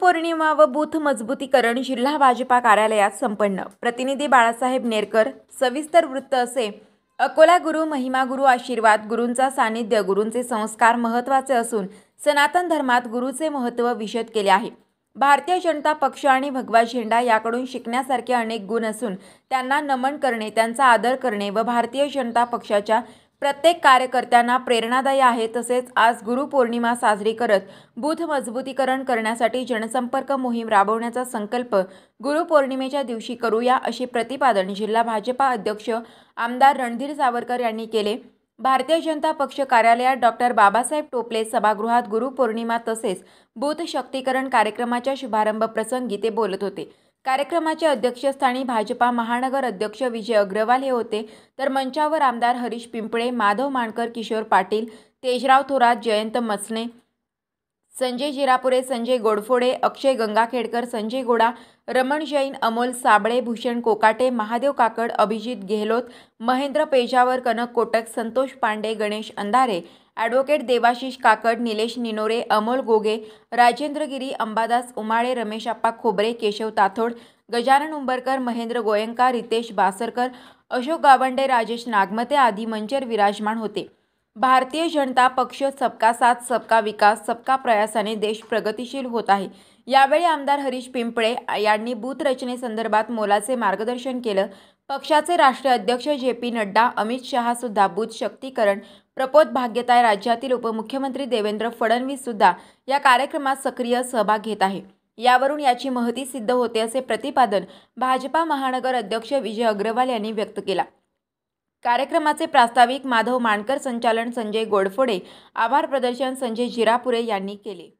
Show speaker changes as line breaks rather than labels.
पौर्णिमा व बूथ मजबूतीकरण जिल्हा भाजपा कार्यालयात संपन्न प्रतिनिधी बाळासाहेब नेरकर सविस्तर वृत्त असे अकोला गुरु महिमा गुरु आशीर्वाद गुरूंचा सानिध्य गुरूंचे संस्कार महत्त्वाचे असून सनातन धर्मात गुरुचे महत्त्व विशद केले आहे भारतीय जनता पक्ष आणि भगवा झेंडा याकडून शिकण्यासारखे अनेक गुण असून त्यांना नमन करणे त्यांचा आदर करणे व भारतीय जनता पक्षाच्या प्रत्येक कार्यकर्त्यांना प्रेरणादायी आहे तसेच आज गुरुपौर्णिमा साजरी करत बूथ मजबूतीकरण करण्यासाठी जनसंपर्क मोहीम राबवण्याचा संकल्प गुरुपौर्णिमेच्या दिवशी करूया असे प्रतिपादन जिल्हा भाजपा अध्यक्ष आमदार रणधीर सावरकर यांनी केले भारतीय जनता पक्ष कार्यालयात डॉक्टर बाबासाहेब टोपले सभागृहात गुरुपौर्णिमा तसेच बूथ शक्तीकरण कार्यक्रमाच्या शुभारंभ प्रसंगी ते बोलत होते कार्यक्रमाचे अध्यक्षस्थानी भाजपा महानगर अध्यक्ष विजय अग्रवाल हे होते तर मंचावर आमदार हरीश पिंपळे माधव माणकर किशोर पाटील तेजराव थोरात जयंत मसणे संजय जिरापुरे संजय गोडफोडे अक्षय गंगाखेडकर संजय गोडा रमण जैन अमोल साबळे भूषण कोकाटे महादेव काकड अभिजित गेहलोत महेंद्र पेजावर कनक कोटक संतोष पांडे गणेश अंधारे ॲडव्होकेट देवाशिष काकड निलेश निनोरे अमोल गोगे राजेंद्र गिरी अंबादास उमाळे रमेश अप्पा खोबरे केशव ताथोड गजानन उंबरकर महेंद्र गोयंका रितेश बासरकर अशोक गावंडे राजेश नागमते आदी मंचर विराजमान होते भारतीय जनता पक्ष सबका साथ सबका विकास सबका प्रयासाने देश प्रगतिशील होत आहे यावेळी आमदार हरीश पिंपळे यांनी बूथ रचनेसंदर्भात मोलाचे मार्गदर्शन केलं पक्षाचे राष्ट्रीय अध्यक्ष जे पी नड्डा अमित शहा सुद्धा बूथ शक्तीकरण प्रपोत भाग्यताय राज्यातील उपमुख्यमंत्री देवेंद्र फडणवीस सुद्धा या कार्यक्रमात सक्रिय सहभाग घेत आहे यावरून याची महती सिद्ध होते असे प्रतिपादन भाजपा महानगर अध्यक्ष विजय अग्रवाल यांनी व्यक्त केला कार्यक्रमाचे प्रास्ताविक माधव माणकर संचालन संजय गोडफोडे आभार प्रदर्शन संजय जिरापुरे यांनी केले